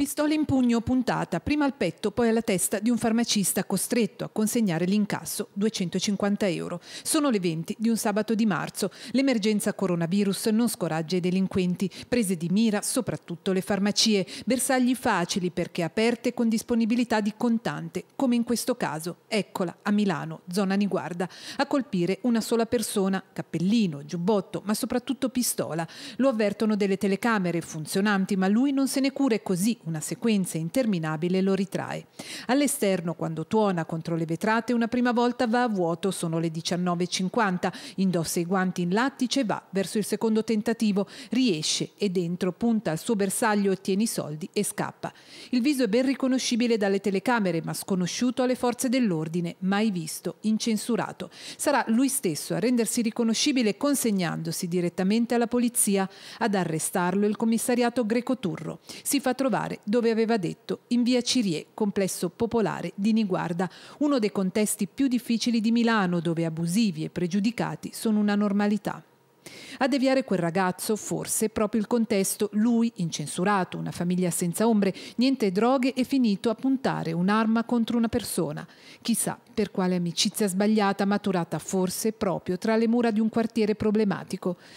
Pistola in pugno puntata prima al petto, poi alla testa di un farmacista costretto a consegnare l'incasso 250 euro. Sono le 20 di un sabato di marzo. L'emergenza coronavirus non scoraggia i delinquenti, prese di mira soprattutto le farmacie, bersagli facili perché aperte con disponibilità di contante, come in questo caso. Eccola, a Milano, zona Niguarda, a colpire una sola persona, cappellino, giubbotto, ma soprattutto pistola. Lo avvertono delle telecamere funzionanti, ma lui non se ne cura così una sequenza interminabile lo ritrae. All'esterno, quando tuona contro le vetrate, una prima volta va a vuoto, sono le 19.50, indossa i guanti in lattice e va verso il secondo tentativo, riesce e dentro punta al suo bersaglio, ottiene i soldi e scappa. Il viso è ben riconoscibile dalle telecamere, ma sconosciuto alle forze dell'ordine, mai visto, incensurato. Sarà lui stesso a rendersi riconoscibile consegnandosi direttamente alla polizia. Ad arrestarlo il commissariato greco-turro. Si fa trovare particolare dove aveva detto in via Cirie, complesso popolare di Niguarda, uno dei contesti più difficili di Milano dove abusivi e pregiudicati sono una normalità. A deviare quel ragazzo, forse, proprio il contesto, lui incensurato, una famiglia senza ombre, niente droghe e finito a puntare un'arma contro una persona. Chissà per quale amicizia sbagliata maturata forse proprio tra le mura di un quartiere problematico.